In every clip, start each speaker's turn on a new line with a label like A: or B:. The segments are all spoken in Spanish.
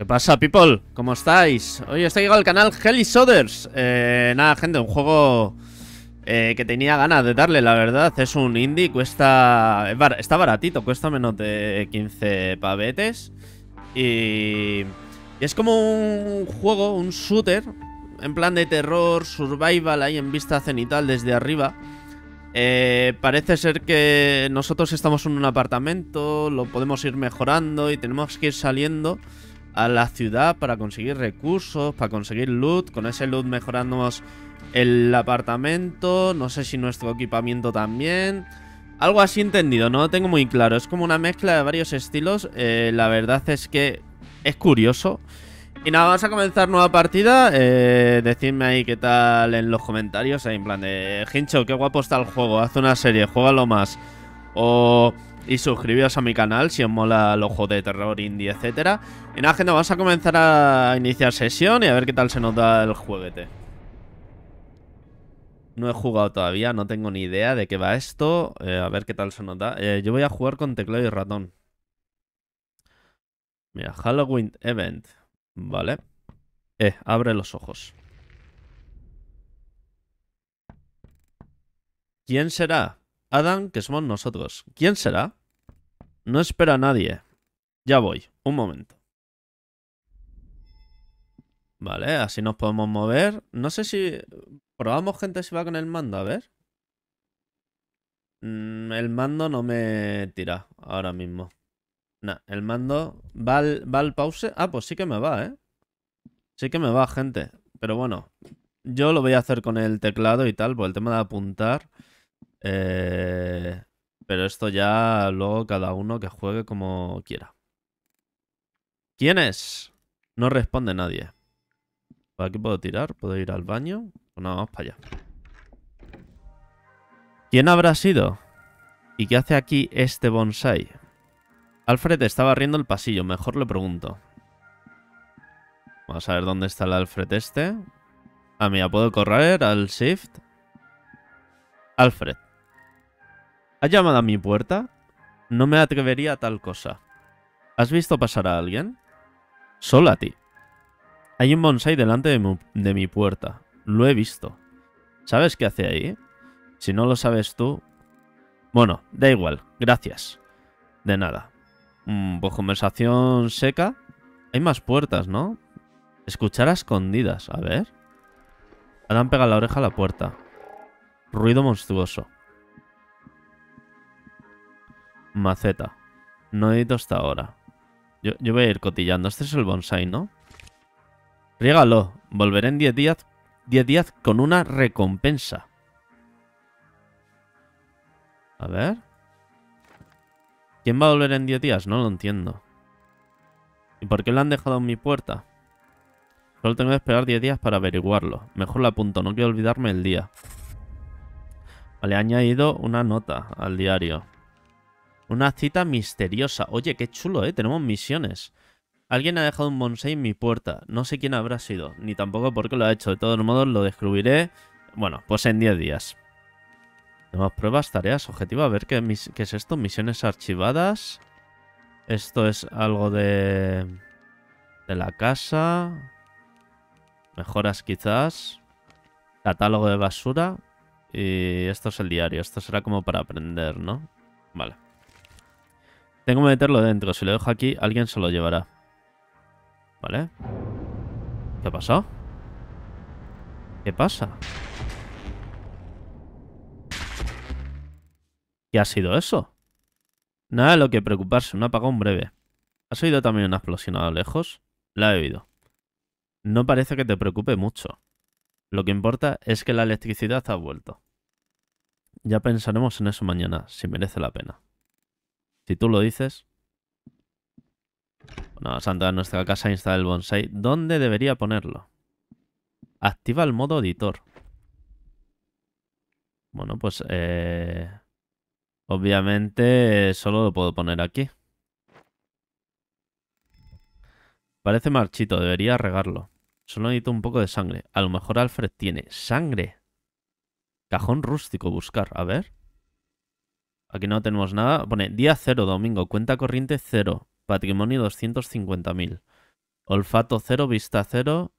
A: ¿Qué pasa, people? ¿Cómo estáis? Hoy os traigo al canal Helly Soders. Eh, nada, gente, un juego eh, que tenía ganas de darle, la verdad. Es un indie, cuesta... Está baratito, cuesta menos de 15 pavetes. Y... es como un juego, un shooter, en plan de terror, survival, ahí en vista cenital desde arriba. Eh, parece ser que nosotros estamos en un apartamento, lo podemos ir mejorando y tenemos que ir saliendo a la ciudad para conseguir recursos, para conseguir loot. Con ese loot mejoramos el apartamento, no sé si nuestro equipamiento también. Algo así entendido, no lo tengo muy claro. Es como una mezcla de varios estilos. Eh, la verdad es que es curioso. Y nada, vamos a comenzar nueva partida. Eh, decidme ahí qué tal en los comentarios. en plan de, Hincho, qué guapo está el juego. Haz una serie, juégalo más. O y suscribiros a mi canal si os mola el ojo de terror indie, etc. Y nada, gente, vamos a comenzar a iniciar sesión y a ver qué tal se nos da el juguete. No he jugado todavía, no tengo ni idea de qué va esto. Eh, a ver qué tal se nos da. Eh, yo voy a jugar con teclado y ratón. Mira, Halloween Event. Vale. Eh, abre los ojos. ¿Quién será? Adam, que somos nosotros. ¿Quién será? No espera a nadie. Ya voy, un momento. Vale, así nos podemos mover. No sé si... Probamos gente si va con el mando, a ver. Mm, el mando no me tira ahora mismo. Nah, el mando... ¿Va ¿Va al pause? Ah, pues sí que me va, ¿eh? Sí que me va, gente. Pero bueno, yo lo voy a hacer con el teclado y tal, por el tema de apuntar. Eh, pero esto ya luego cada uno que juegue como quiera. ¿Quién es? No responde nadie. Pues aquí puedo tirar? ¿Puedo ir al baño? Pues nada, vamos para allá. ¿Quién habrá sido? ¿Y qué hace aquí este bonsai? Alfred estaba barriendo el pasillo, mejor le pregunto. Vamos a ver dónde está el Alfred este. Ah, mira, puedo correr al shift. Alfred. Ha llamado a mi puerta? No me atrevería a tal cosa. ¿Has visto pasar a alguien? Solo a ti. Hay un bonsai delante de mi, puerta. Lo he visto. ¿Sabes qué hace ahí? Si no lo sabes tú... Bueno, da igual. Gracias. De nada. Mm, pues conversación seca. Hay más puertas, ¿no? Escuchar a escondidas. A ver. han pega la oreja a la puerta. Ruido monstruoso. Maceta. No he ido hasta ahora. Yo, voy a ir cotillando. Este es el bonsai, ¿no? Riégalo. Volveré en 10 días, 10 días con una recompensa. A ver. ¿Quién va a volver en 10 días? No lo entiendo. ¿Y por qué lo han dejado en mi puerta? Solo tengo que esperar 10 días para averiguarlo. Mejor lo apunto, no quiero olvidarme el día. Vale, he añadido una nota al diario. Una cita misteriosa. Oye, qué chulo, ¿eh? Tenemos misiones. Alguien ha dejado un bonsai en mi puerta. No sé quién habrá sido, ni tampoco por qué lo ha hecho. De todos modos, lo descubriré, bueno, pues en 10 días. Tenemos pruebas, tareas, objetivo. A ver qué es esto. Misiones archivadas. Esto es algo de... De la casa. Mejoras quizás. Catálogo de basura. Y esto es el diario. Esto será como para aprender, ¿no? Vale. Tengo que meterlo dentro. Si lo dejo aquí, alguien se lo llevará. ¿Vale? ¿Qué ha pasado? ¿Qué pasa? ¿Qué ha sido eso? Nada de lo que preocuparse, un apagón breve. ¿Has oído también una explosión a lo lejos? La he oído. No parece que te preocupe mucho. Lo que importa es que la electricidad ha vuelto. Ya pensaremos en eso mañana, si merece la pena. Si tú lo dices... Bueno, Santa nuestra casa instala el bonsai. ¿Dónde debería ponerlo? Activa el modo editor. Bueno, pues... Eh, obviamente solo lo puedo poner aquí. Parece marchito, debería regarlo. Solo necesito un poco de sangre. A lo mejor Alfred tiene sangre. Cajón rústico, buscar. A ver. Aquí no tenemos nada. Pone día 0, domingo. Cuenta corriente 0. Patrimonio 250.000. Olfato 0, vista 0.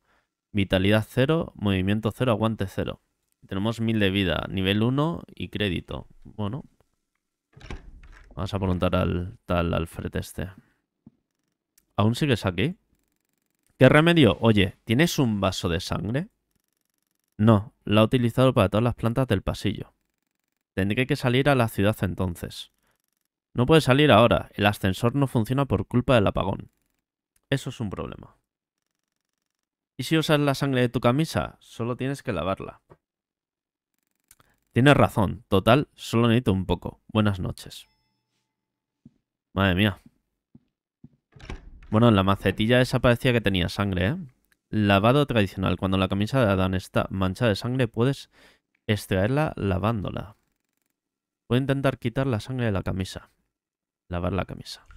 A: Vitalidad 0. Movimiento 0, aguante 0. Tenemos 1000 de vida, nivel 1 y crédito. Bueno. Vamos a preguntar al tal Alfred este. ¿Aún sigues aquí? ¿Qué remedio? Oye, ¿tienes un vaso de sangre? No, la he utilizado para todas las plantas del pasillo. Tendré que salir a la ciudad entonces. No puedes salir ahora. El ascensor no funciona por culpa del apagón. Eso es un problema. ¿Y si usas la sangre de tu camisa? Solo tienes que lavarla. Tienes razón. Total, solo necesito un poco. Buenas noches. Madre mía. Bueno, en la macetilla esa parecía que tenía sangre, ¿eh? Lavado tradicional. Cuando la camisa de Adán está mancha de sangre, puedes extraerla lavándola. Voy a intentar quitar la sangre de la camisa. Lavar la camisa.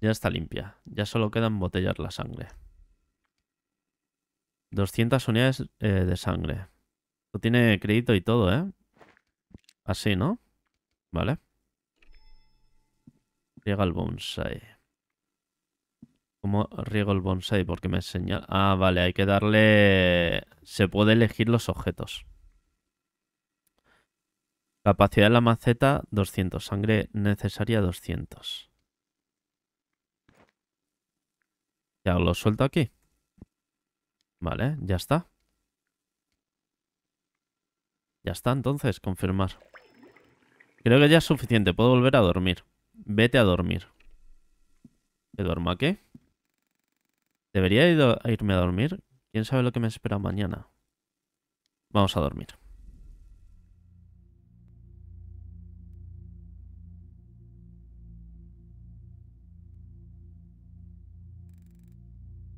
A: Ya está limpia. Ya solo queda embotellar la sangre. 200 unidades eh, de sangre. Esto tiene crédito y todo, ¿eh? Así, ¿no? Vale. Riega el bonsai. ¿Cómo riego el bonsai? Porque me señala... Ah, vale, hay que darle... Se puede elegir los objetos. Capacidad de la maceta 200, sangre necesaria 200. Ya lo suelto aquí. Vale, ya está. Ya está, entonces, confirmar. Creo que ya es suficiente, puedo volver a dormir. Vete a dormir. Me duermo qué? ¿Debería irme a dormir? ¿Quién sabe lo que me espera mañana? Vamos a dormir.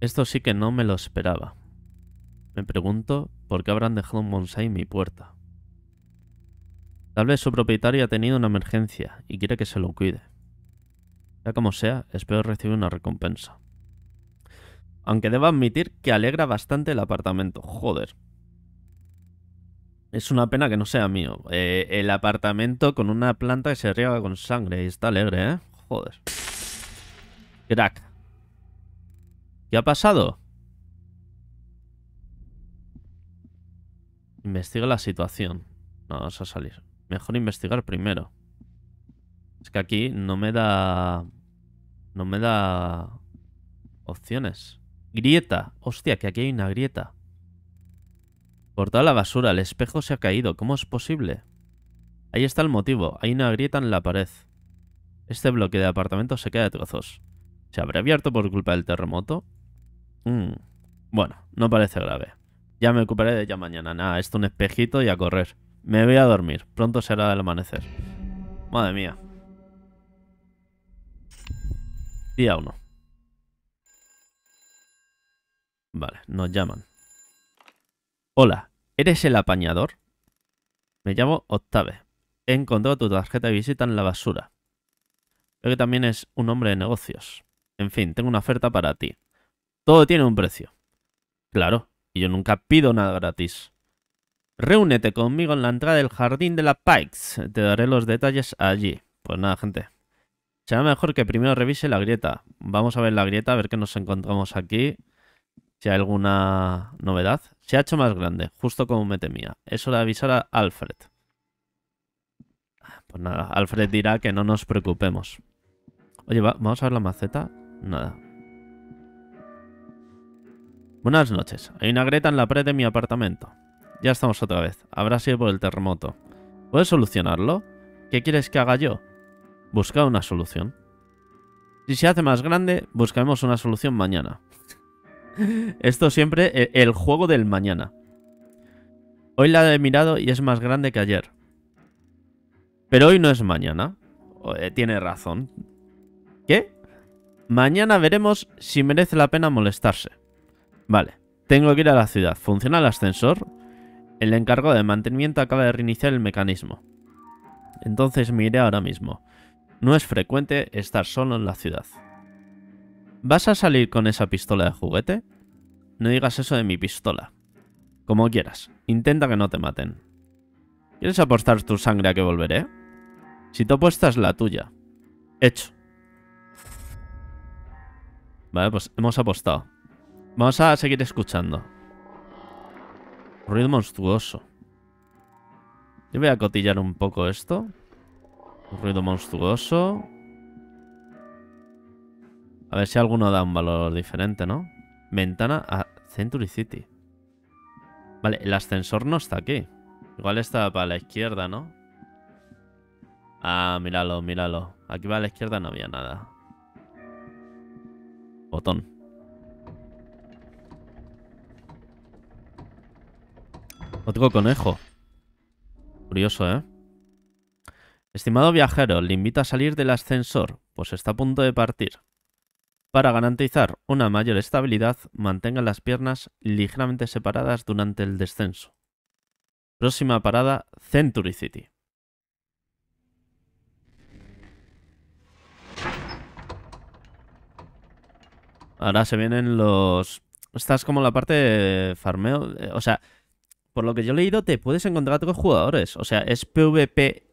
A: Esto sí que no me lo esperaba. Me pregunto por qué habrán dejado un bonsai en mi puerta. Tal vez su propietario ha tenido una emergencia y quiere que se lo cuide. Ya como sea, espero recibir una recompensa. Aunque debo admitir que alegra bastante el apartamento. Joder. Es una pena que no sea mío. Eh, el apartamento con una planta que se riega con sangre. Y está alegre, ¿eh? Joder. Crack. ¿Qué ha pasado? Investiga la situación. No, vamos a salir. Mejor investigar primero. Es que aquí no me da... No me da... Opciones. Grieta. Hostia, que aquí hay una grieta. Por toda la basura. El espejo se ha caído. ¿Cómo es posible? Ahí está el motivo. Hay una grieta en la pared. Este bloque de apartamentos se queda de trozos. ¿Se habrá abierto por culpa del terremoto? Mm. Bueno, no parece grave. Ya me ocuparé de ella mañana. Nada, esto un espejito y a correr. Me voy a dormir. Pronto será el amanecer. Madre mía. Día 1. Vale, nos llaman. Hola, ¿eres el apañador? Me llamo Octave. He encontrado tu tarjeta de visita en la basura. Creo que también es un hombre de negocios. En fin, tengo una oferta para ti. Todo tiene un precio. Claro, y yo nunca pido nada gratis. Reúnete conmigo en la entrada del jardín de la Pikes. Te daré los detalles allí. Pues nada, gente. Será mejor que primero revise la grieta. Vamos a ver la grieta, a ver qué nos encontramos aquí. Si hay alguna novedad. Se ha hecho más grande, justo como me temía. Eso hora de avisar a Alfred. Pues nada, Alfred dirá que no nos preocupemos. Oye, ¿vamos a ver la maceta? Nada, Buenas noches. Hay una greta en la pared de mi apartamento. Ya estamos otra vez. Habrá sido por el terremoto. ¿Puedes solucionarlo? ¿Qué quieres que haga yo? Busca una solución. Si se hace más grande, buscaremos una solución mañana. Esto siempre e, el juego del mañana. Hoy la he mirado y es más grande que ayer. Pero hoy no es mañana. Eh, tiene razón. ¿Qué? Mañana veremos si merece la pena molestarse. Vale, tengo que ir a la ciudad. ¿Funciona el ascensor? El encargado de mantenimiento acaba de reiniciar el mecanismo. Entonces me iré ahora mismo. No es frecuente estar solo en la ciudad. ¿Vas a salir con esa pistola de juguete? No digas eso de mi pistola. Como quieras. Intenta que no te maten. ¿Quieres apostar tu sangre a que volveré? Si tú apuestas la tuya. Hecho. Vale, pues hemos apostado. Vamos a seguir escuchando. Ruido monstruoso. Yo voy a cotillar un poco esto. Ruido monstruoso. A ver si alguno da un valor diferente, ¿no? Ventana a Century City. Vale, el ascensor no está aquí. Igual está para la izquierda, ¿no? Ah, míralo, míralo. Aquí va a la izquierda no había nada. Botón. Otro conejo. Curioso, ¿eh? Estimado viajero, le invito a salir del ascensor, pues está a punto de partir. Para garantizar una mayor estabilidad, mantenga las piernas ligeramente separadas durante el descenso. Próxima parada, Century City. Ahora se vienen los... Esta es como la parte de farmeo. Eh, o sea, por lo que yo he leído, te puedes encontrar a otros jugadores. O sea, es PvP.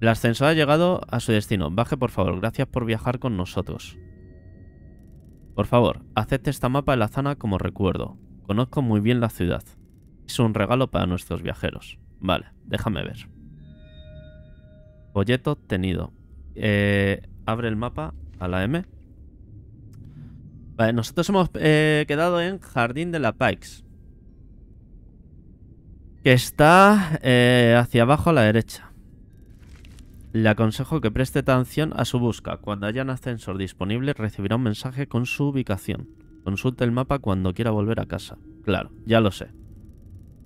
A: El ascensor ha llegado a su destino. Baje, por favor. Gracias por viajar con nosotros. Por favor, acepte esta mapa de la zona como recuerdo. Conozco muy bien la ciudad. Es un regalo para nuestros viajeros. Vale, déjame ver. Folleto obtenido. Eh, abre el mapa a la M. Vale, nosotros hemos eh, quedado en Jardín de la Pikes que está eh, hacia abajo a la derecha. Le aconsejo que preste atención a su busca. Cuando haya un ascensor disponible, recibirá un mensaje con su ubicación. Consulte el mapa cuando quiera volver a casa. Claro, ya lo sé.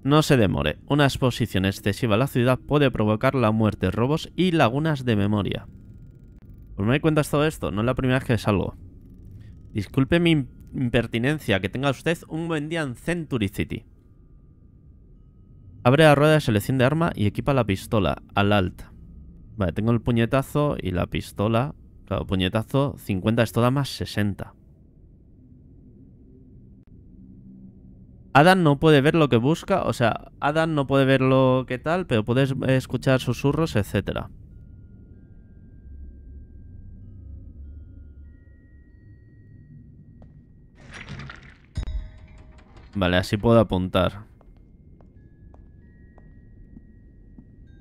A: No se demore. Una exposición excesiva a la ciudad puede provocar la muerte, robos y lagunas de memoria. Por pues me doy cuenta de todo esto, no es la primera vez que salgo. Disculpe mi impertinencia, que tenga usted un buen día en Century City. Abre la rueda de selección de arma y equipa la pistola al alt. Vale, tengo el puñetazo y la pistola. Claro, puñetazo 50 es toda más 60. Adam no puede ver lo que busca, o sea, Adam no puede ver lo que tal, pero puedes escuchar susurros, etcétera. Vale, así puedo apuntar.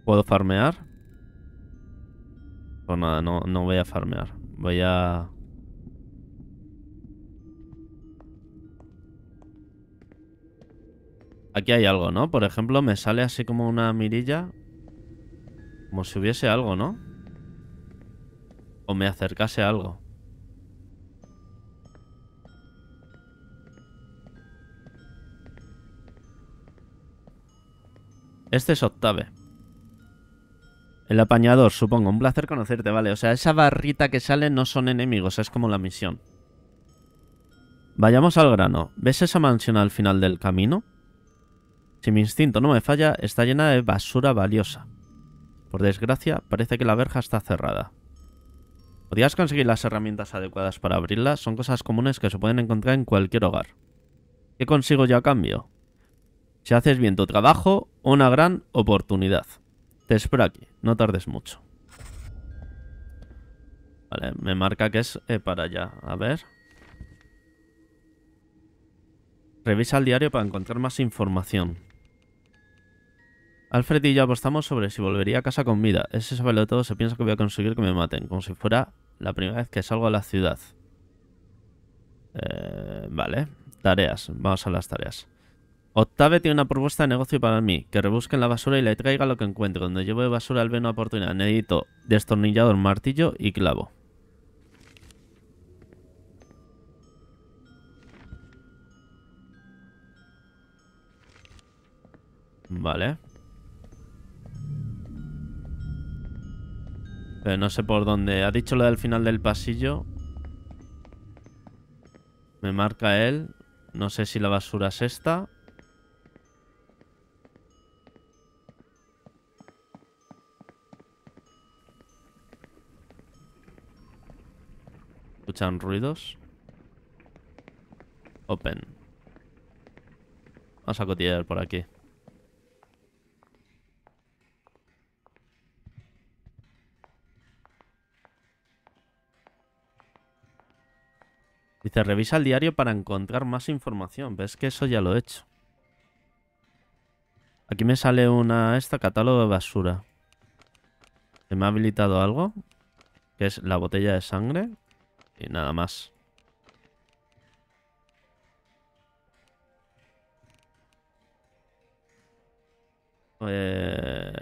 A: ¿Puedo farmear? Pues nada, no, no voy a farmear. Voy a... Aquí hay algo, ¿no? Por ejemplo, me sale así como una mirilla. Como si hubiese algo, ¿no? O me acercase a algo. Este es Octave. El apañador, supongo. Un placer conocerte, vale. O sea, esa barrita que sale no son enemigos, es como la misión. Vayamos al grano. ¿Ves esa mansión al final del camino? Si mi instinto no me falla, está llena de basura valiosa. Por desgracia, parece que la verja está cerrada. ¿Podrías conseguir las herramientas adecuadas para abrirla? Son cosas comunes que se pueden encontrar en cualquier hogar. ¿Qué consigo yo a cambio? Si haces bien tu trabajo, una gran oportunidad. Te espero aquí, no tardes mucho. Vale, me marca que es eh, para allá. A ver. Revisa el diario para encontrar más información. Alfred y yo apostamos sobre si volvería a casa con vida. Ese sabe todo, se piensa que voy a conseguir que me maten, como si fuera la primera vez que salgo a la ciudad. Eh, vale, tareas, vamos a las tareas. Octave tiene una propuesta de negocio para mí. Que rebusquen la basura y le traiga lo que encuentre. Donde llevo de basura al una oportunidad. Necesito destornillador, martillo y clavo. Vale. Pero eh, no sé por dónde. Ha dicho lo del final del pasillo. Me marca él. No sé si la basura es esta. escuchan ruidos. Open. Vamos a cotillear por aquí. Dice, revisa el diario para encontrar más información. Ves que eso ya lo he hecho. Aquí me sale una esta catálogo de basura. ¿Se me ha habilitado algo? Que es la botella de sangre. Y eh, nada más. Eh,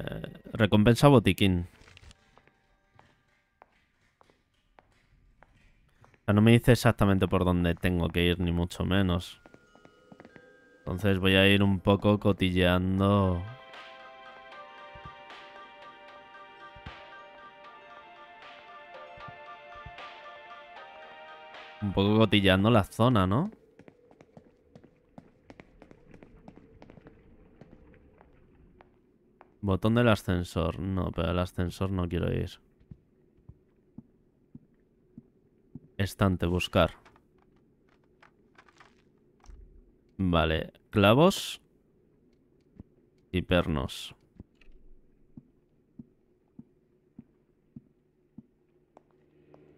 A: recompensa botiquín. no me dice exactamente por dónde tengo que ir, ni mucho menos. Entonces voy a ir un poco cotilleando Un poco cotillando la zona, ¿no? Botón del ascensor. No, pero el ascensor no quiero ir. Estante, buscar. Vale, clavos y pernos.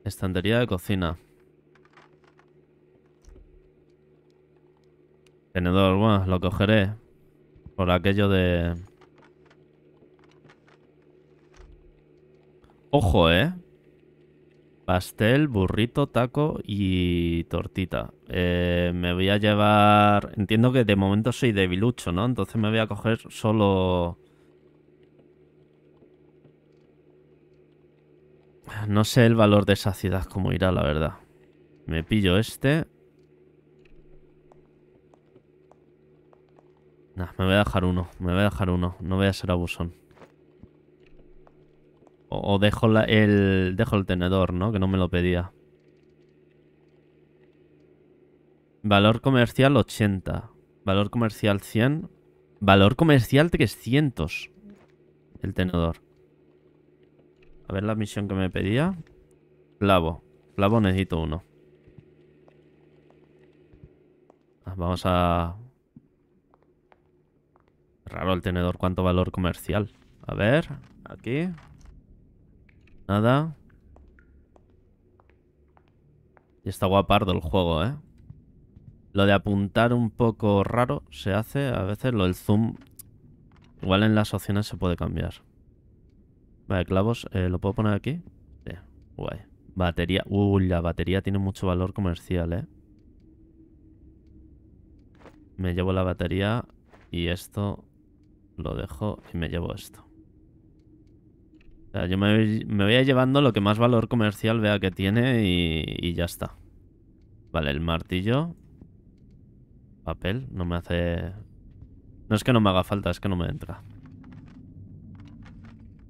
A: Estantería de cocina. Tenedor, bueno, lo cogeré. Por aquello de... Ojo, ¿eh? Pastel, burrito, taco y tortita. Eh, me voy a llevar... Entiendo que de momento soy debilucho, ¿no? Entonces me voy a coger solo... No sé el valor de esa ciudad, cómo irá, la verdad. Me pillo este. Nah, me voy a dejar uno. Me voy a dejar uno. No voy a ser abusón. O, dejo el. Dejo el tenedor, ¿no? Que no me lo pedía. Valor comercial 80. Valor comercial 100. Valor comercial 300. El tenedor. A ver la misión que me pedía. Clavo. Clavo necesito uno. Ah, vamos a Raro el tenedor, cuánto valor comercial. A ver, aquí. Nada. Y está guapardo el juego, ¿eh? Lo de apuntar un poco raro se hace. A veces lo del zoom... Igual en las opciones se puede cambiar. Vale, clavos. Eh, ¿Lo puedo poner aquí? guay. Batería. Uy, la batería tiene mucho valor comercial, ¿eh? Me llevo la batería y esto lo dejo y me llevo esto. O sea, yo me, voy a llevando lo que más valor comercial vea que tiene y, y ya está. Vale, el martillo. Papel, no me hace... No es que no me haga falta, es que no me entra.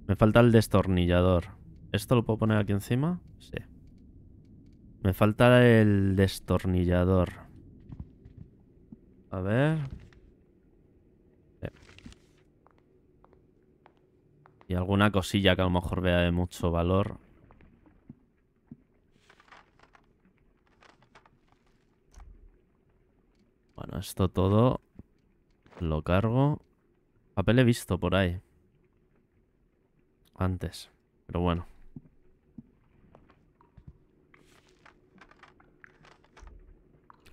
A: Me falta el destornillador. ¿Esto lo puedo poner aquí encima? Sí. Me falta el destornillador. A ver... Y alguna cosilla que a lo mejor vea de mucho valor. Bueno, esto todo lo cargo. Papel he visto por ahí. Antes. Pero bueno.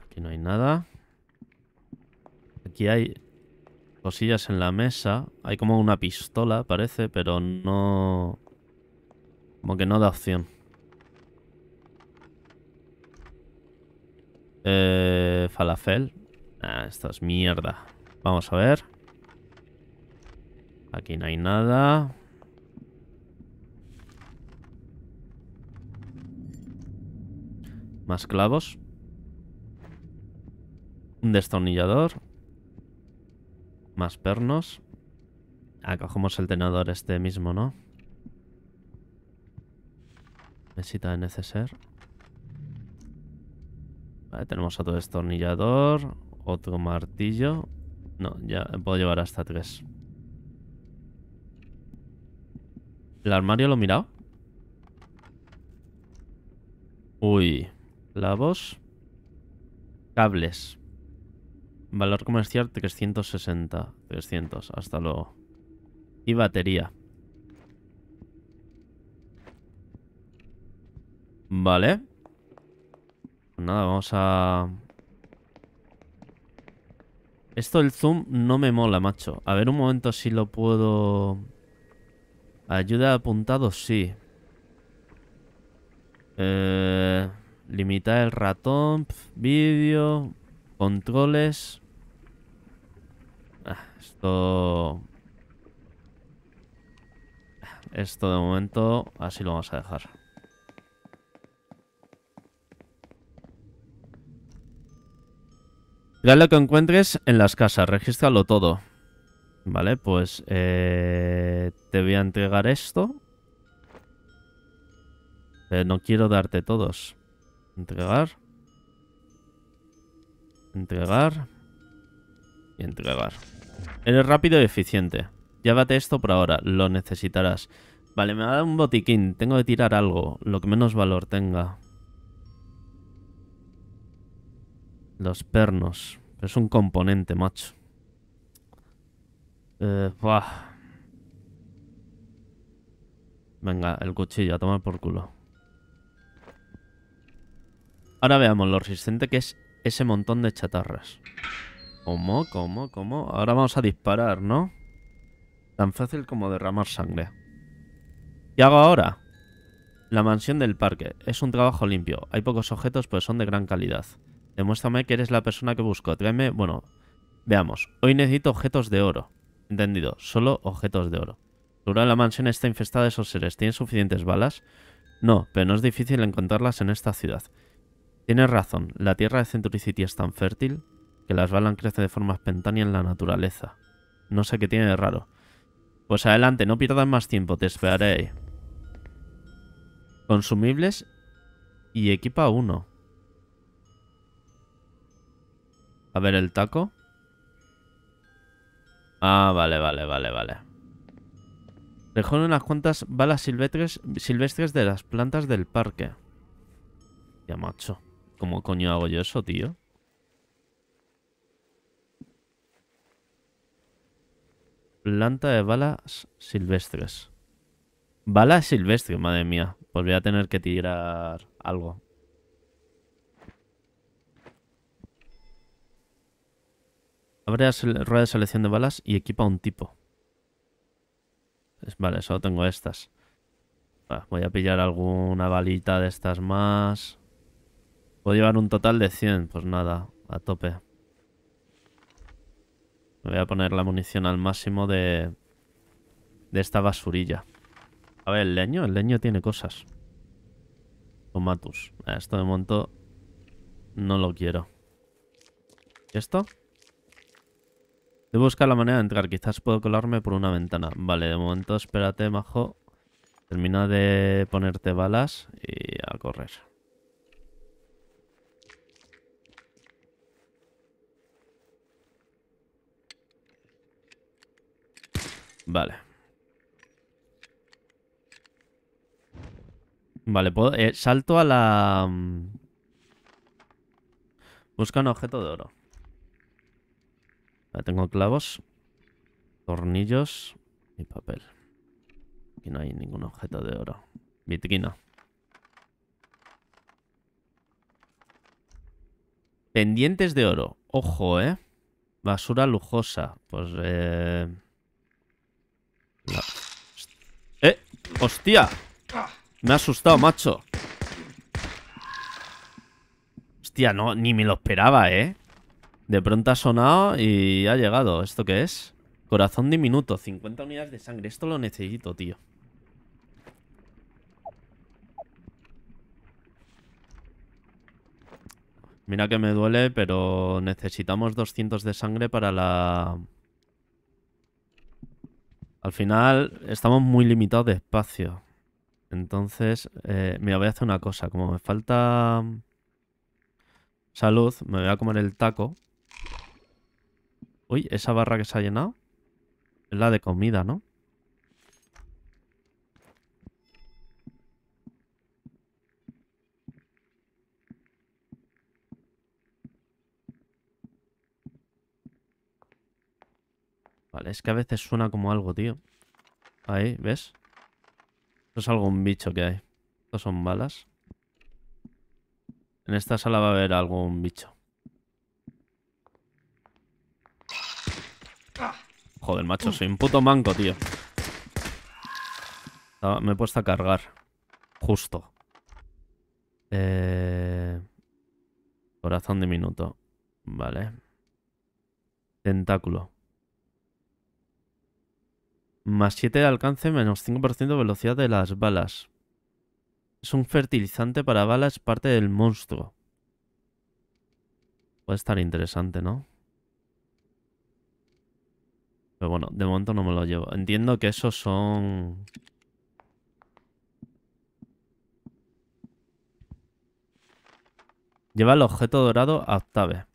A: Aquí no hay nada. Aquí hay cosillas en la mesa. Hay como una pistola, parece, pero no... Como que no da opción. Eh, falafel. Ah, esto es mierda. Vamos a ver. Aquí no hay nada. Más clavos. Un destornillador. Más pernos. Acogemos ah, el tenedor este mismo, ¿no? Necesita de neceser. Vale, tenemos otro destornillador. Otro martillo. No, ya puedo llevar hasta tres. ¿El armario lo he mirado? Uy. Clavos. Cables. Valor comercial 360. 300. Hasta luego. Y batería. Vale. Pues nada, vamos a... Esto el zoom no me mola, macho. A ver un momento si lo puedo... Ayuda apuntado, sí. Eh, limitar el ratón, vídeo, controles. Esto... Esto de momento así lo vamos a dejar. Mira lo que encuentres en las casas, regístralo todo. Vale, pues eh, te voy a entregar esto. Eh, no quiero darte todos. Entregar. Entregar. Y entregar. Eres rápido y eficiente. Llévate esto por ahora, lo necesitarás. Vale, me a dar un botiquín. Tengo que tirar algo, lo que menos valor tenga. Los pernos. Es un componente, macho. Eh, Venga, el cuchillo, a tomar por culo. Ahora veamos lo resistente que es ese montón de chatarras. ¿Cómo? ¿Cómo? ¿Cómo? Ahora vamos a disparar, ¿no? Tan fácil como derramar sangre. ¿Qué hago ahora? La mansión del parque. Es un trabajo limpio. Hay pocos objetos, pues son de gran calidad. Demuéstrame que eres la persona que busco. Tráeme... Bueno, veamos. Hoy necesito objetos de oro. Entendido. Solo objetos de oro. Seguro la mansión está infestada de esos seres. ¿Tienes suficientes balas? No, pero no es difícil encontrarlas en esta ciudad. Tienes razón. La tierra de Century City es tan fértil que las balan crece de forma espontánea en la naturaleza. No sé qué tiene de raro. Pues adelante, no pierdas más tiempo, te esperaré. Consumibles y equipa uno. A ver el taco. Ah, vale, vale, vale, vale. en unas cuantas balas silvestres, silvestres de las plantas del parque. Ya macho. ¿Cómo coño hago yo eso, tío? Planta de balas silvestres. Balas silvestres, madre mía. Pues voy a tener que tirar algo. Abre rueda de selección de balas y equipa un tipo. Vale, solo tengo estas. voy a pillar alguna balita de estas más. Puedo llevar un total de 100. Pues nada, a tope. Me voy a poner la munición al máximo de, de esta basurilla. A ver, el leño, el leño tiene cosas. Tomatus. Ah, esto de momento no lo quiero. ¿Y esto? Debo buscar la manera de entrar. Quizás puedo colarme por una ventana. Vale, de momento espérate, majo. Termina de ponerte balas y a correr. Vale. Vale, puedo, eh, salto a la... Mm, busca un objeto de oro. Ya tengo clavos, tornillos y papel. Aquí no hay ningún objeto de oro. Vitrina. Pendientes de oro. Ojo, ¿eh? Basura lujosa. Pues, eh... Hostia Me ha asustado, macho Hostia, no, ni me lo esperaba, ¿eh? De pronto ha sonado y ha llegado ¿Esto qué es? Corazón diminuto, 50 unidades de sangre Esto lo necesito, tío Mira que me duele, pero necesitamos 200 de sangre para la... Al final estamos muy limitados de espacio. Entonces, eh, mira, voy a hacer una cosa. Como me falta mm, salud, me voy a comer el taco. Uy, esa barra que se ha llenado es la de comida, ¿no? Vale, es que a veces suena como algo, tío. Ahí, ¿ves? Esto es algún bicho que hay. Estos son balas. En esta sala va a haber algún bicho. Joder, macho, soy un puto manco, tío. Ah, me he puesto a cargar. Justo. Eh, corazón diminuto. Vale. Tentáculo. Más 7 de alcance, menos 5% de velocidad de las balas. Es un fertilizante para balas, parte del monstruo. Puede estar interesante, ¿no? Pero bueno, de momento no me lo llevo. Entiendo que esos son... Lleva el objeto dorado a Octave.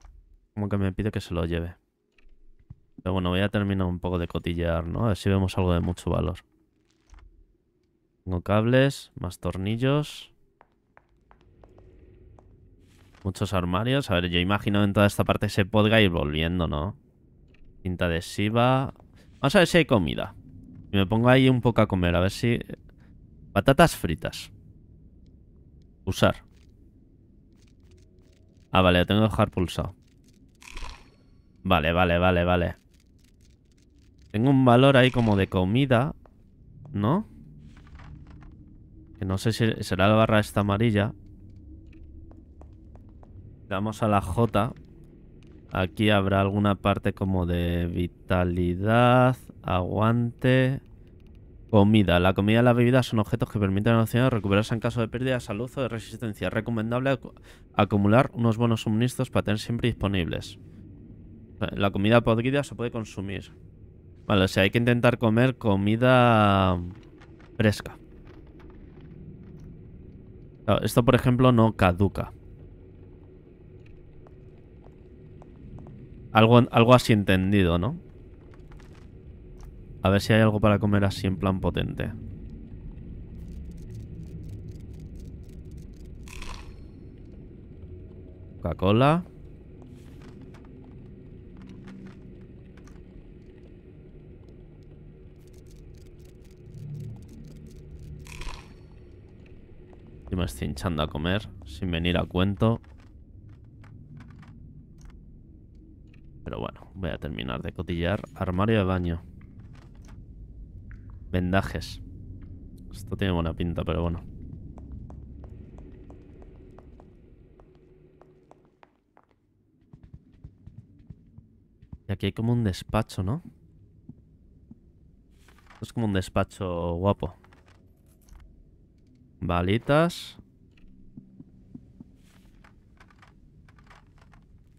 A: Como que me pide que se lo lleve. Pero bueno, voy a terminar un poco de cotillear, ¿no? A ver si vemos algo de mucho valor. Tengo cables, más tornillos. Muchos armarios. A ver, yo imagino en toda esta parte se podga ir volviendo, ¿no? Cinta adhesiva. Vamos a ver si hay comida. Y me pongo ahí un poco a comer, a ver si... Patatas fritas. Usar. Ah, vale, lo tengo que dejar pulsado. Vale, vale, vale, vale. Tengo un valor ahí como de comida, ¿no? Que no sé si será la barra esta amarilla. Damos a la J. Aquí habrá alguna parte como de vitalidad, aguante, comida. La comida y la bebida son objetos que permiten a los ciudadanos recuperarse en caso de pérdida de salud o de resistencia. recomendable acumular unos buenos suministros para tener siempre disponibles. La comida podrida se puede consumir. Vale, o sea, hay que intentar comer comida fresca. esto, por ejemplo, no caduca. Algo, algo así entendido, ¿no? A ver si hay algo para comer así en plan potente. Coca-Cola. Y me estoy hinchando a comer sin venir a cuento. Pero bueno, voy a terminar de cotillar. Armario de baño. Vendajes. Esto tiene buena pinta, pero bueno. Y aquí hay como un despacho, ¿no? Esto es como un despacho guapo. Balitas.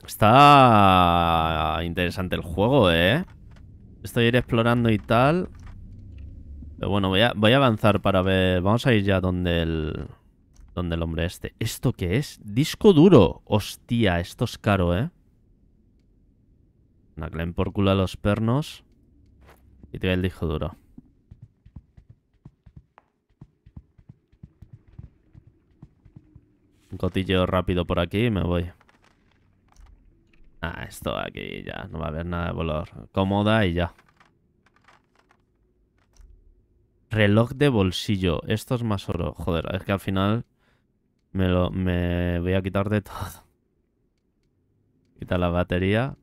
A: Está interesante el juego, ¿eh? Estoy ir explorando y tal. Pero bueno, voy a, avanzar para ver... Vamos a ir ya donde el... Donde el hombre este. ¿Esto qué es? Disco duro. Hostia, esto es caro, ¿eh? clen por culo a los pernos. Y trae el disco duro. Un rápido por aquí y me voy. Ah, esto aquí ya. No va a haber nada de valor. Cómoda y ya. Reloj de bolsillo. Esto es más oro. Joder, es que al final me, lo, me voy a quitar de todo. Quita la batería.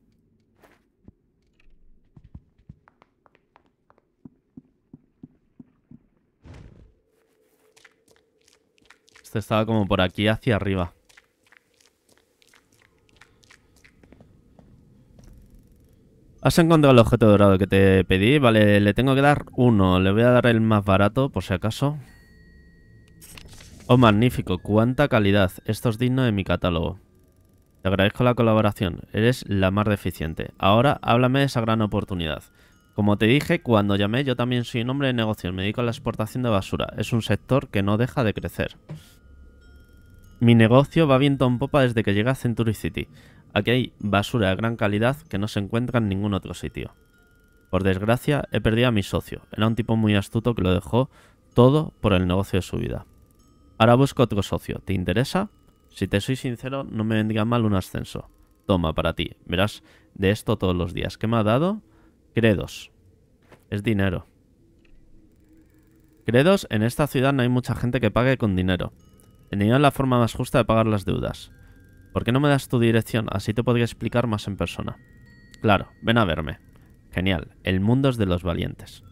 A: Este estaba como por aquí hacia arriba. Has encontrado el objeto dorado que te pedí. Vale, le tengo que dar uno. Le voy a dar el más barato, por si acaso. Oh, magnífico. Cuánta calidad. Esto es digno de mi catálogo. Te agradezco la colaboración. Eres la más deficiente. Ahora háblame de esa gran oportunidad. Como te dije, cuando llamé, yo también soy un hombre de negocio. Me dedico a la exportación de basura. Es un sector que no deja de crecer. Mi negocio va viento en popa desde que llegué a Century City. Aquí hay basura de gran calidad que no se encuentra en ningún otro sitio. Por desgracia, he perdido a mi socio. Era un tipo muy astuto que lo dejó todo por el negocio de su vida. Ahora busco otro socio. ¿Te interesa? Si te soy sincero, no me vendría mal un ascenso. Toma, para ti. Verás de esto todos los días. ¿Qué me ha dado? Credos. Es dinero. Credos, en esta ciudad no hay mucha gente que pague con dinero. Tenía la forma más justa de pagar las deudas. ¿Por qué no me das tu dirección? Así te podría explicar más en persona. Claro, ven a verme. Genial, el mundo es de los valientes.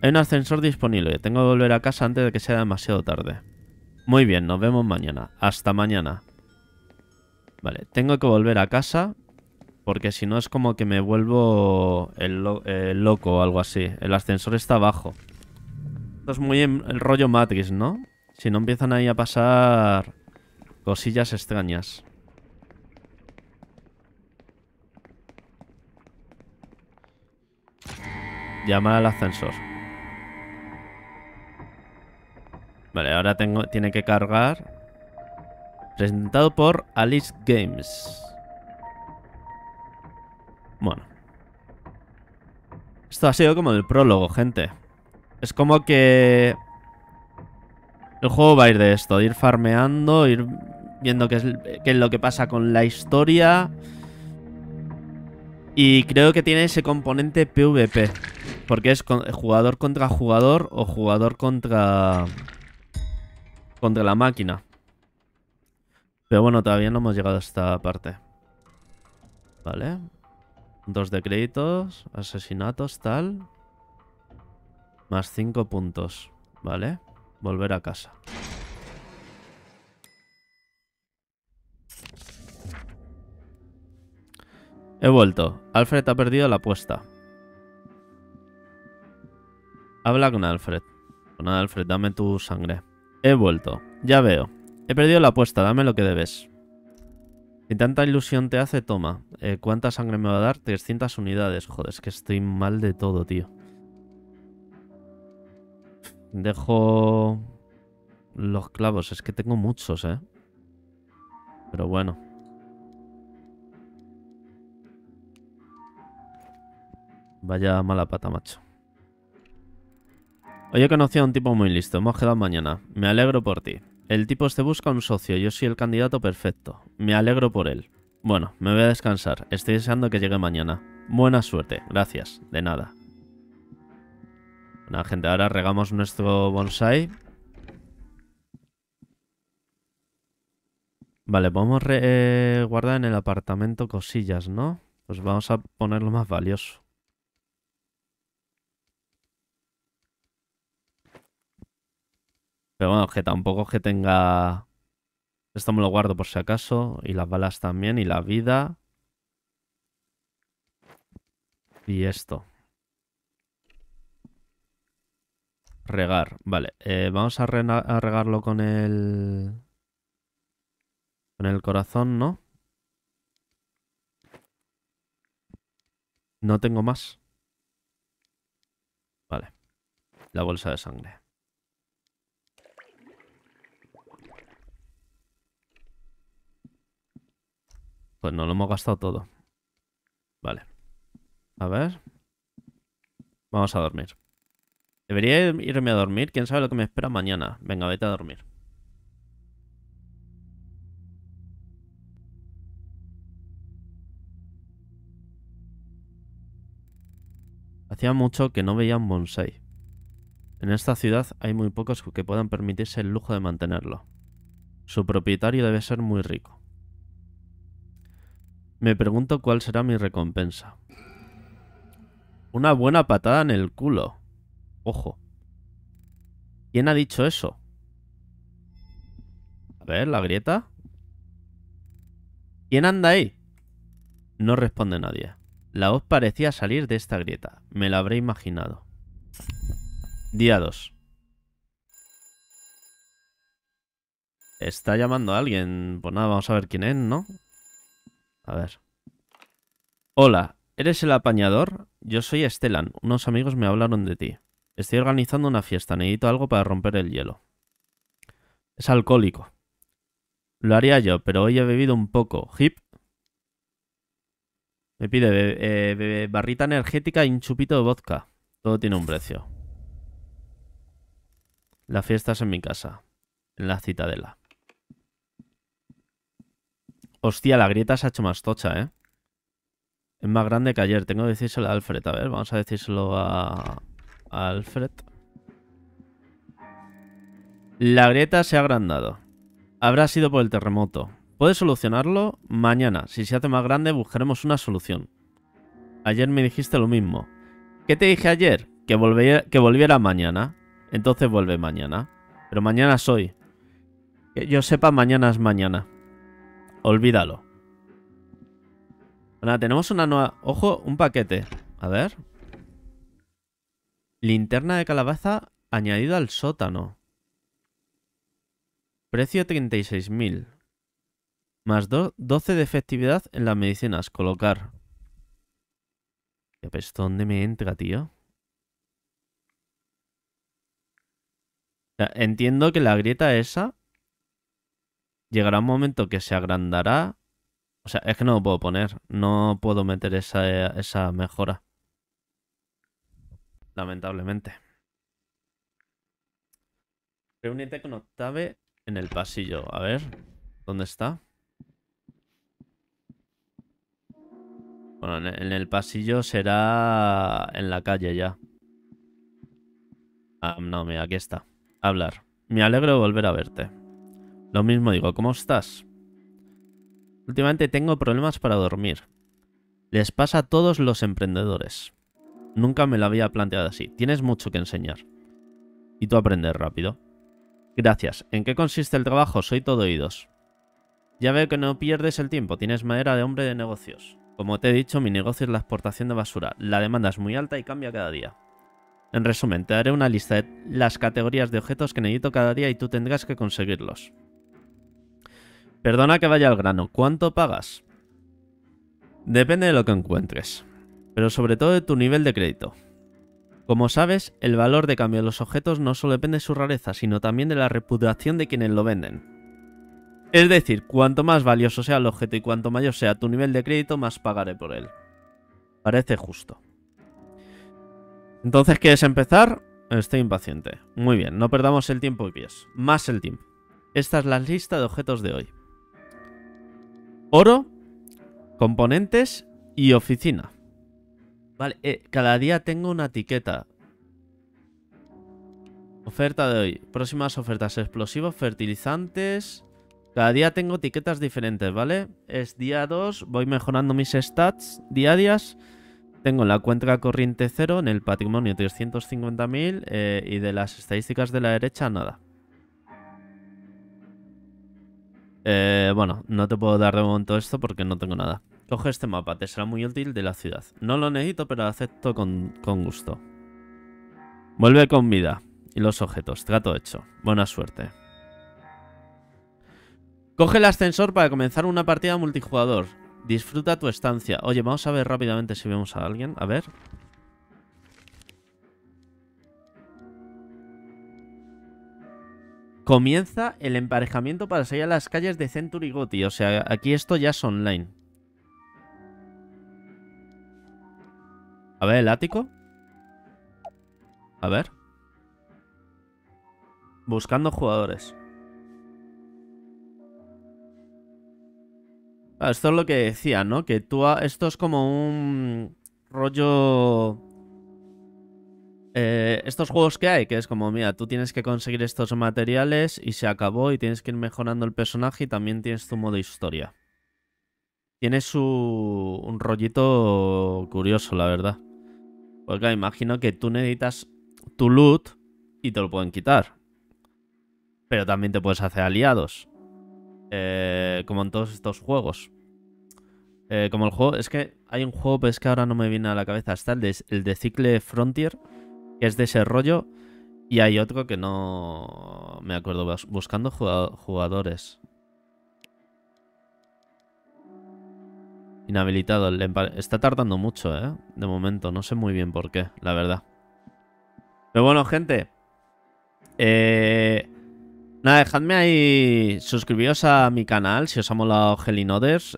A: Hay un ascensor disponible, tengo que volver a casa antes de que sea demasiado tarde. Muy bien, nos vemos mañana. Hasta mañana. Vale, tengo que volver a casa porque si no es como que me vuelvo el, loco o algo así. El ascensor está abajo. Esto es muy el rollo Matrix, ¿no? Si no empiezan ahí a pasar cosillas extrañas. Llama al ascensor. Vale, ahora tengo, tiene que cargar. Presentado por Alice Games. Bueno. Esto ha sido como el prólogo, gente. Es como que el juego va a ir de esto, ir farmeando, ir viendo qué es, lo que pasa con la historia. Y creo que tiene ese componente PvP. Porque es jugador contra jugador o jugador contra... Contra la máquina. Pero bueno, todavía no hemos llegado a esta parte. Vale. Dos de créditos, asesinatos, tal. Más cinco puntos. Vale. Volver a casa. He vuelto. Alfred ha perdido la apuesta. Habla con Alfred. Con Alfred, dame tu sangre. He vuelto. Ya veo. He perdido la apuesta, dame lo que debes. Si tanta ilusión te hace, toma. Eh, ¿Cuánta sangre me va a dar? 300 unidades. Joder, es que estoy mal de todo, tío. Dejo los clavos. Es que tengo muchos, ¿eh? Pero bueno. Vaya mala pata, macho. Oye, he conocido a un tipo muy listo. Hemos quedado mañana. Me alegro por ti. El tipo se este busca un socio. Yo soy el candidato perfecto. Me alegro por él. Bueno, me voy a descansar. Estoy deseando que llegue mañana. Buena suerte. Gracias. De nada gente, ahora regamos nuestro bonsai. Vale, podemos eh, guardar en el apartamento cosillas, ¿no? Pues vamos a poner lo más valioso. Pero bueno, que tampoco que tenga... Esto me lo guardo por si acaso. Y las balas también, y la vida. Y esto. Regar, vale. Eh, vamos a, regarlo con el... Con el corazón, ¿no? No tengo más. Vale. La bolsa de sangre. Pues no lo hemos gastado todo. Vale. A ver. Vamos a dormir. Debería irme a dormir. ¿Quién sabe lo que me espera mañana? Venga, vete a dormir. Hacía mucho que no veía un bonsai. En esta ciudad hay muy pocos que puedan permitirse el lujo de mantenerlo. Su propietario debe ser muy rico. Me pregunto cuál será mi recompensa. Una buena patada en el culo. Ojo. ¿Quién ha dicho eso? A ver, la grieta. ¿Quién anda ahí? No responde nadie. La voz parecía salir de esta grieta. Me la habré imaginado. Día 2. Está llamando a alguien. Pues nada, vamos a ver quién es, ¿no? A ver. Hola, ¿eres el apañador? Yo soy Estelan. Unos amigos me hablaron de ti. Estoy organizando una fiesta, necesito algo para romper el hielo. Es alcohólico. Lo haría yo, pero hoy he bebido un poco. Hip. Me pide eh, barrita energética y un chupito de vodka. Todo tiene un precio. La fiesta es en mi casa, en la citadela. Hostia, la grieta se ha hecho más tocha, ¿eh? Es más grande que ayer. Tengo que decírselo a Alfred. A ver, vamos a decírselo a... Alfred. La grieta se ha agrandado. Habrá sido por el terremoto. ¿Puedes solucionarlo? Mañana. Si se hace más grande, buscaremos una solución. Ayer me dijiste lo mismo. ¿Qué te dije ayer? Que, volviera, mañana. Entonces vuelve mañana. Pero mañana es hoy. Que yo sepa, mañana es mañana. Olvídalo. Bueno, tenemos una nueva... Ojo, un paquete. A ver. Linterna de calabaza añadida al sótano. Precio 36.000. Más 12 de efectividad en las medicinas. Colocar. ¿Qué ¿Dónde me entra, tío? entiendo que la grieta esa llegará un momento que se agrandará. O sea, es que no lo puedo poner. No puedo meter esa eh, mejora lamentablemente. Reúnete con Octave en el pasillo. A ver, ¿dónde está? Bueno, en el pasillo será en la calle ya. Ah, no, mira, aquí está. Hablar. Me alegro de volver a verte. Lo mismo digo, ¿cómo estás? Últimamente tengo problemas para dormir. Les pasa a todos los emprendedores. Nunca me lo había planteado así. Tienes mucho que enseñar. Y tú aprendes rápido. Gracias. ¿En qué consiste el trabajo? Soy todo oídos. Ya veo que no pierdes el tiempo. Tienes madera de hombre de negocios. Como te he dicho, mi negocio es la exportación de basura. La demanda es muy alta y cambia cada día. En resumen, te daré una lista de las categorías de objetos que necesito cada día y tú tendrás que conseguirlos. Perdona que vaya al grano. ¿Cuánto pagas? Depende de lo que encuentres pero sobre todo de tu nivel de crédito. Como sabes, el valor de cambio de los objetos no solo depende de su rareza, sino también de la reputación de quienes lo venden. Es decir, cuanto más valioso sea el objeto y cuanto mayor sea tu nivel de crédito, más pagaré por él. Parece justo. Entonces, ¿quieres empezar? Estoy impaciente. Muy bien, no perdamos el tiempo y pies. Más el tiempo. Esta es la lista de objetos de hoy. Oro, componentes y oficina. Vale, eh, cada día tengo una etiqueta. Oferta de hoy. Próximas ofertas. Explosivos, fertilizantes. Cada día tengo etiquetas diferentes, ¿vale? Es día 2, voy mejorando mis stats Día diarias. Tengo la cuenta corriente 0, en el patrimonio 350.000 eh, y de las estadísticas de la derecha nada. Eh, bueno, no te puedo dar de momento esto porque no tengo nada. Coge este mapa, te será muy útil de la ciudad. No lo necesito, pero acepto con, gusto. Vuelve con vida. Y los objetos. Trato hecho. Buena suerte. Coge el ascensor para comenzar una partida multijugador. Disfruta tu estancia. Oye, vamos a ver rápidamente si vemos a alguien. A ver. Comienza el emparejamiento para salir a las calles de Century O sea, aquí esto ya es online. A ver, el ático. A ver. Buscando jugadores. Ah, esto es lo que decía, ¿no? Que tú... Esto es como un rollo... Eh, estos juegos que hay, que es como, mira, tú tienes que conseguir estos materiales y se acabó y tienes que ir mejorando el personaje y también tienes tu modo historia. Tiene su... un rollito curioso, la verdad. Porque imagino que tú necesitas tu loot y te lo pueden quitar. Pero también te puedes hacer aliados. Eh, como en todos estos juegos. Eh, como el juego, es que hay un juego, pero que ahora no me viene a la cabeza. Está el de, el de Cicle Frontier, que es de ese rollo. Y hay otro que no me acuerdo, buscando jugadores. Inhabilitado. Está tardando mucho, ¿eh? De momento. No sé muy bien por qué, la verdad. Pero bueno, gente. Eh... Nada, dejadme ahí. Suscribiros a mi canal si os ha molado in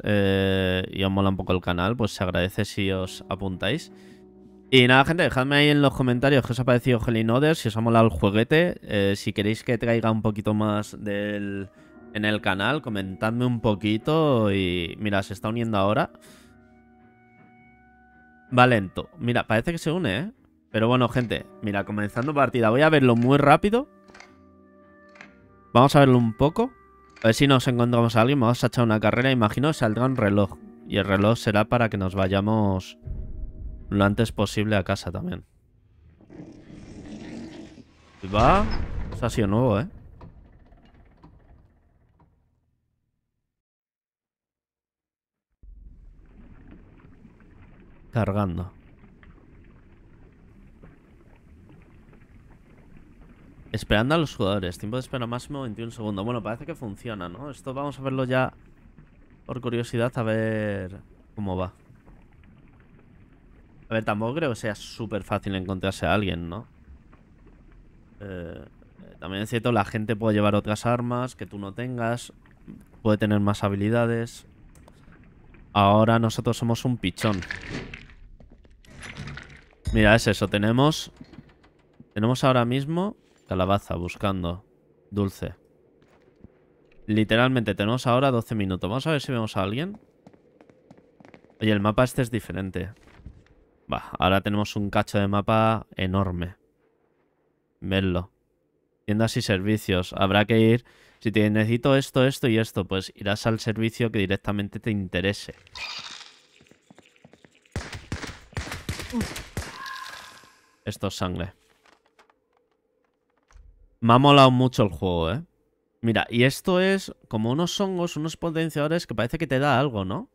A: eh, y os mola un poco el canal, pues se agradece si os apuntáis. Y nada, gente, dejadme ahí en los comentarios qué os ha parecido Gelinoders, si os ha molado el juguete, eh, si queréis que traiga un poquito más del en el canal, comentadme un poquito y mira, se está uniendo ahora. Va lento. Mira, parece que se une, ¿eh? Pero bueno, gente, mira, comenzando partida. Voy a verlo muy rápido. Vamos a verlo un poco. A ver si nos encontramos a alguien. Vamos a echar una carrera. Imagino que saldrá un reloj. Y el reloj será para que nos vayamos lo antes posible a casa también. Va. Eso ha sido nuevo, ¿eh? Cargando. Esperando a los jugadores. Tiempo de espera máximo 21 segundos. Bueno, parece que funciona, ¿no? Esto vamos a verlo ya por curiosidad a ver cómo va. A ver, tampoco creo que sea súper fácil encontrarse a alguien, ¿no? Eh, eh, también es cierto, la gente puede llevar otras armas que tú no tengas. Puede tener más habilidades. Ahora nosotros somos un pichón. Mira, es eso. Tenemos... Tenemos ahora mismo calabaza buscando dulce. Literalmente tenemos ahora 12 minutos. Vamos a ver si vemos a alguien. Oye, el mapa este es diferente. Va, ahora tenemos un cacho de mapa enorme. Venlo. Tiendas y servicios. Habrá que ir... Si te necesito esto, esto y esto, pues irás al servicio que directamente te interese. Esto es sangre. Me ha molado mucho el juego, ¿eh? Mira, y esto es como unos hongos, unos potenciadores que parece que te da algo, ¿no?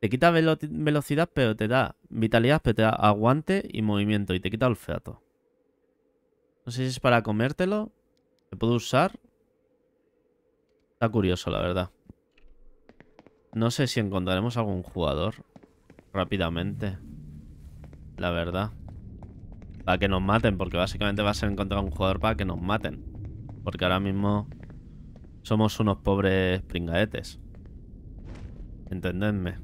A: Te quita velocidad, pero te da vitalidad, pero te da aguante y movimiento. Y te quita olfato. No sé si es para comértelo. ¿Te puedo usar? Está curioso, la verdad. No sé si encontraremos algún jugador rápidamente. La verdad. Para que nos maten, porque básicamente va a ser encontrar un jugador para que nos maten. Porque ahora mismo somos unos pobres pringadetes. Entendedme.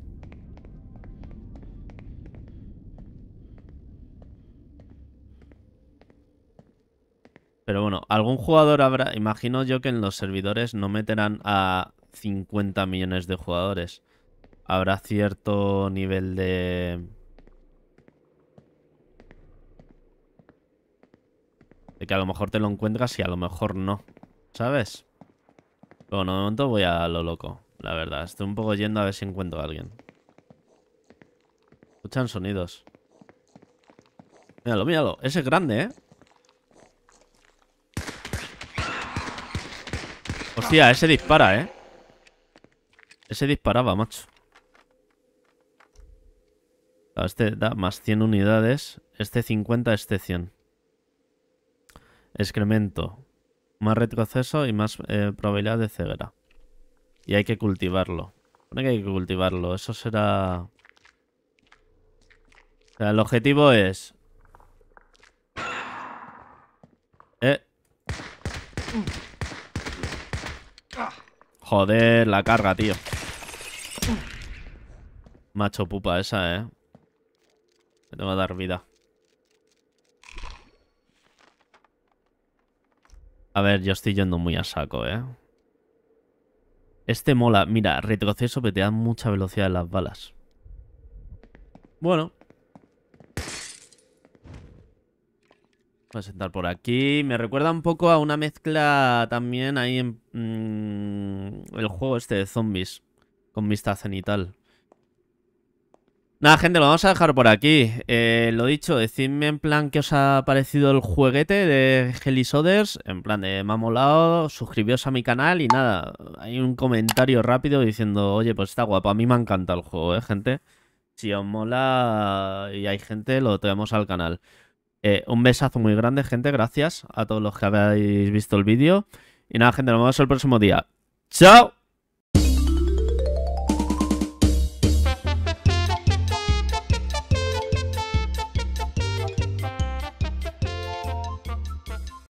A: Pero bueno, algún jugador habrá... Imagino yo que en los servidores no meterán a 50 millones de jugadores. Habrá cierto nivel de que a lo mejor te lo encuentras y a lo mejor no. ¿Sabes? Pero bueno, de momento voy a lo loco. La verdad, estoy un poco yendo a ver si encuentro a alguien. Escuchan sonidos. Míralo, míralo. Ese es grande, ¿eh? Hostia, ese dispara, ¿eh? Ese disparaba, macho. Este da más 100 unidades. Este 50, este 100 excremento, más retroceso y más eh, probabilidad de ceguera. Y hay que cultivarlo. Pone que hay que cultivarlo. Eso será... O sea, el objetivo es... Eh. Joder, la carga, tío. Macho pupa esa, eh. Me va a dar vida. A ver, yo estoy yendo muy a saco, ¿eh? Este mola. Mira, retroceso, pero te da mucha velocidad en las balas. Bueno. Voy a sentar por aquí. Me recuerda un poco a una mezcla también ahí en... Mm, el juego este de zombies. Con vista cenital. Nada, gente, lo vamos a dejar por aquí. Eh, lo dicho, decidme en plan qué os ha parecido el jueguete de Helisoders. En plan de me ha molado, suscribíos a mi canal y nada, hay un comentario rápido diciendo, oye, pues está guapo, a mí me encanta el juego, ¿eh, gente? Si os mola y hay gente, lo traemos al canal. Eh, un besazo muy grande, gente, gracias a todos los que habéis visto el vídeo. Y nada, gente, nos vemos el próximo día. ¡Chao!